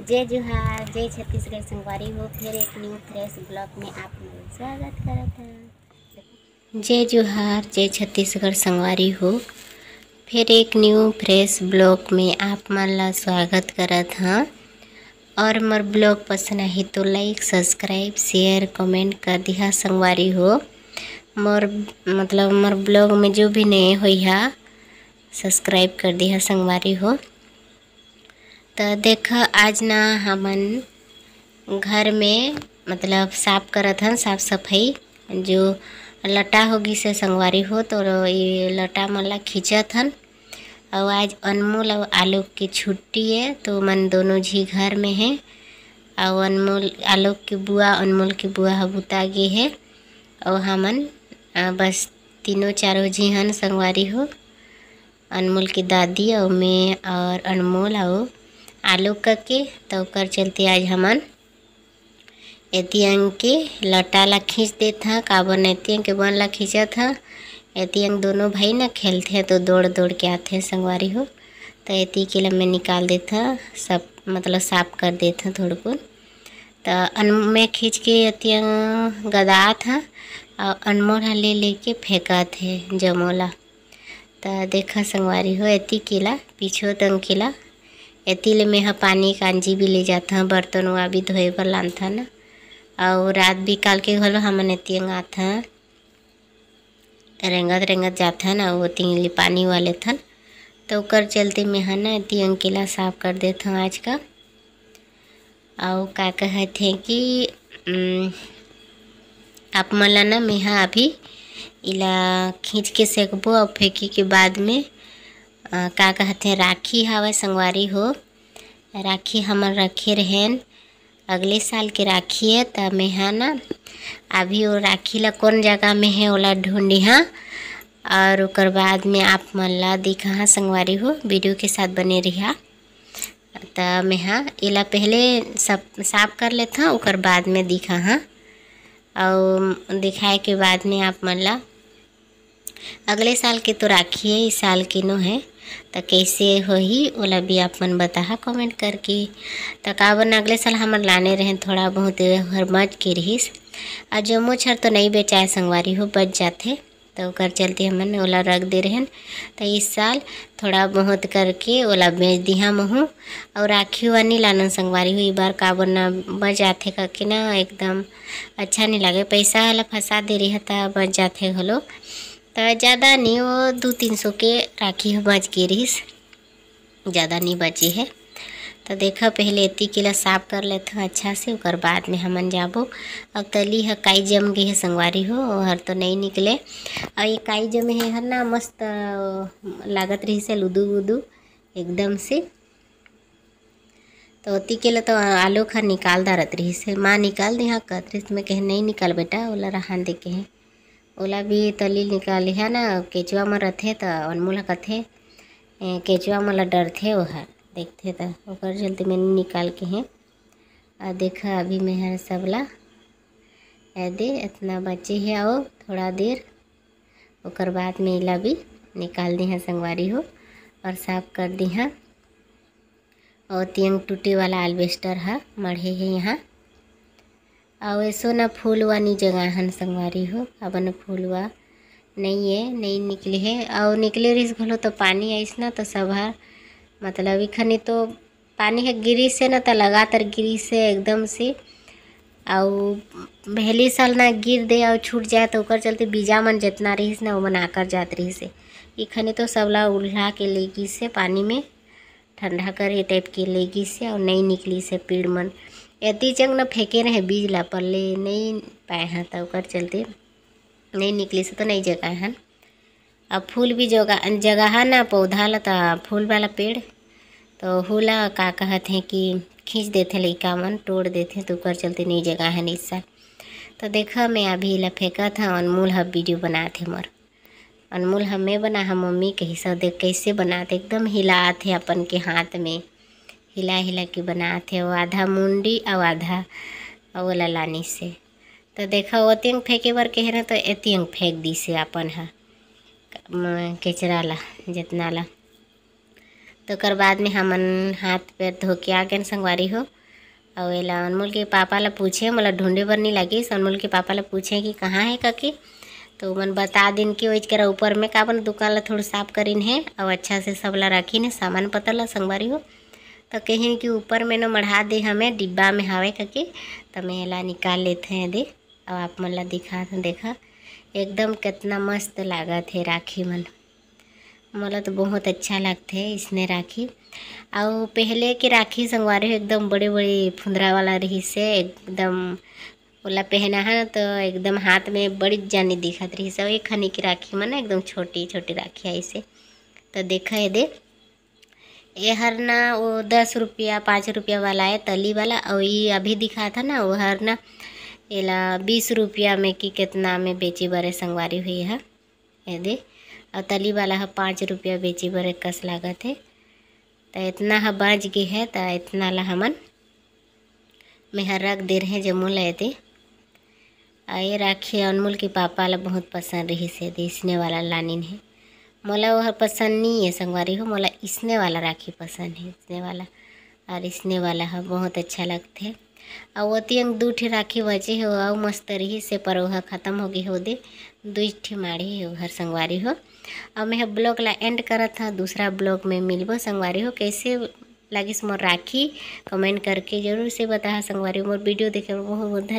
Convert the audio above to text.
जय जोहार जय छत्तीसगढ़ संगवारी हो फिर एक न्यू फ्रेश ब्लॉग में आप स्वागत करता है जय जोहार जय छत्तीसगढ़ संगवारी हो फिर एक न्यू फ्रेश ब्लॉग में आप मन ला स्वागत करत हाँ और मोर ब्लॉग पसंद आही तो लाइक सब्सक्राइब शेयर कमेंट कर दिहा संगवारी हो मोर मतलब मोर ब्लॉग में जो भी नए हो सब्सक्राइब कर दिहा संगवारी हो तो देख आज ना हमन घर में मतलब साफ करत हन साफ सफाई जो लटा होगी से संगवारी हो तो ये लटा मन ला खींचत हन और आज अनमोल और आलोक की छुट्टी है तो मन दोनों जी घर में है और अनमोल आलोक की बुआ अनमोल की बुआ हबूता गे है और हमन बस तीनों चारों जी हन संगवारी हो अनमोल की दादी और मैं और अनमोल और आलू कके के तो कर चलते आज हमन एती अंग के लटा ला खींच देता हाँ काबर एती अंग के बन ला खींचा था एती अंग दोनों भाई ना खेलते हैं तो दौड़ दौड़ के आते हैं संगवारी हो तो एति के लिए मैं निकाल देता सब मतलब साफ कर देता थोड़ा बहुत तो अन मैं खींच के अति गदा था और अनमोल ले लेके फेंका थे जमोला तो देखा संगवारी हो एति किला पीछो तंग किला एती ले मैं हाँ पानी कांजी भी ले जाता हूँ बर्तन वा भी धोए पर लाथन और रात भी काल के घलो हमन आते हैं रेंगत रेंगत जाता ना वो तिंगली पानी वाले थन तो कर चलते मैं हाँ ना एति अंकेला साफ कर देता हूँ आज का और का कहते थे कि आप मला ना मैं हाँ अभी इला खींच के सेकबो और फेंकी के बाद में का कहते हैं राखी हवा संगवारी हो राखी हमार रखे रहन अगले साल के राखी है त मैं है ना अभी वो राखी ला कौन जगह में है ओला ढूँढी हाँ और उकर बाद में आप मन ला दिखा संगवारी हो वीडियो के साथ बने रहा तो मैं हाँ इला पहले सब साफ कर लेता उकर बाद में दिखा हाँ और दिखाए के बाद में आप मन ला अगले साल के तो राखी है इस साल की नो है तो कैसे हो ही ओला भी आप मन बता कमेंट करके तो काबर अगले साल हम लाने रहें थोड़ा बहुत हर मज के रहीस और जम्मो छर तो नहीं बेचाए संगवारी हो बच जाते तो कर चलते हमन ओला रख दे रहें तो इस साल थोड़ा बहुत करके ओला बेच हम हूँ और राखी हुआ नहीं लाना संगवारी हुई बार काबर ना बच जाते करके ना एकदम अच्छा नहीं लगे पैसा वाला फंसा दे रही है तो बच जाते घलो तो ज़्यादा नहीं वो दो तीन सौ के राखी हम बच गई रहीस ज़्यादा नहीं बची है तो देखा पहले के किला साफ कर लेते हूँ अच्छा से और बाद में हमन जाबो और तली तो है काई जम गई है संगवारी हो हर तो नहीं निकले और ये काई जमे है हर ना मस्त लागत रही से लुदू वुदू एकदम से तो अति के लिए तो आलू खा निकाल रत रही से माँ निकाल दे हाँ कत रही मैं कह नहीं निकाल बेटा बोला रहा देखे हैं ओला भी तली तो निकाली है ना केचुआ में रहते तो अनमोल कथे केचुआ मन ला डरथे वह देखथे त तो, ओकर मैंने निकाल के हैं और देखा अभी मैं हर सबला दे इतना बचे है आओ थोड़ा देर और बाद में इला भी निकाल दी हैं संगवारी हो और साफ कर दी हैं और तियंग टूटे वाला एल्बेस्टर है मढ़े है यहाँ ऐसो ना फूलवा नहीं जगह हन संगवारी हो अब न फूलवा नहीं है नहीं निकले है और निकले रही घलो तो पानी आईस ना तो सभा मतलब इखनी तो पानी है गिरी से ना तो लगातार गिरी से एकदम से और पहली साल ना गिर दे और छूट जाए तो ऊपर चलते बीजा मन जितना रहीस ना वो आकर जात रहीस इखने तो सबला उल्हा के लेगी से पानी में ठंडा करे टाइप के लेगी से और नहीं निकली से पेड़ मन यदि चंग न फेंके रहे बीज ला पर ले नहीं पाए हैं तो चलते नहीं निकली से तो नहीं जगह हैं अब फूल भी जगह जगह है ना पौधा ला तो फूल वाला पेड़ तो हुला का कहते हैं कि खींच देते लड़का मन तोड़ देते तो ऊपर चलते नहीं जगह है इस सर तो देखा मैं अभी ला फेंका था अनमोल हब वीडियो बना थे मोर अनमोल हमें बना हम मम्मी के हिसाब देख कैसे बनाते एकदम हिला थे अपन के हाथ में हिला हिला के बनाते वो आधा मुंडी और आधा ओला लानी से तो देखा ओतियंग फेंके बार कहे ना तो एतियंग फेंक दी से अपन हा कचरा ला जितना ला तो कर बाद में हमन हाथ पैर धो के आ गए संगवारी हो और एला अनमोल के पापा ला पूछे मतलब ढूंढे बर नहीं लगी तो अनमोल के पापा ला पूछे कि कहाँ है कके तो मन बता दिन कि वही करा ऊपर में अपन दुकान ला थोड़ा साफ करीन है और अच्छा से सब ला रखी ने सामान पता ला संगवारी हो तो कहीं कि ऊपर में न मढ़ा दे हमें डिब्बा में हवे करके तो मैं हेला निकाल लेते हैं दे अब आप मन ला दिखा तो देखा एकदम कितना मस्त लागत है राखी मन मोला तो बहुत अच्छा लगते है इसने राखी और पहले के राखी संगवारे एकदम बड़े बड़े फुंदरा वाला रही से एकदम ओला पहना है तो एकदम हाथ में बड़ी जानी दिखत रही सब एक खनी की राखी मन एकदम छोटी छोटी राखी आई से तो देखा है दे ये हर ना वो दस रुपया पाँच रुपया वाला है तली वाला और ये अभी दिखा था ना वो हर ना एला बीस रुपया में कि कितना में बेची बड़े संगवारी हुई है यदि और तली वाला है पाँच रुपया बेची बड़े कस लागत है तो इतना है बाँच गई है तो इतना ला हमन हर रख दे रहे जम्मू लदे ये राखी अनमोल के पापा ला बहुत पसंद रही से इसने वाला लानिन है मोला वह पसंद नहीं है संगवारी हो मोला इसने वाला राखी पसंद है इसने वाला और इसने वाला है बहुत अच्छा लगते और वो तीन दो ठी राखी बचे हो और मस्त रही से पर वह ख़त्म हो गई हो दे दुई ठी माड़ी है हर संगवारी हो और मैं ब्लॉग ला एंड करा था दूसरा ब्लॉग में मिलबो संगवारी हो कैसे लगी मोर राखी कमेंट करके जरूर से बता संगवारी मोर वीडियो देखे बहुत बहुत धन्यवाद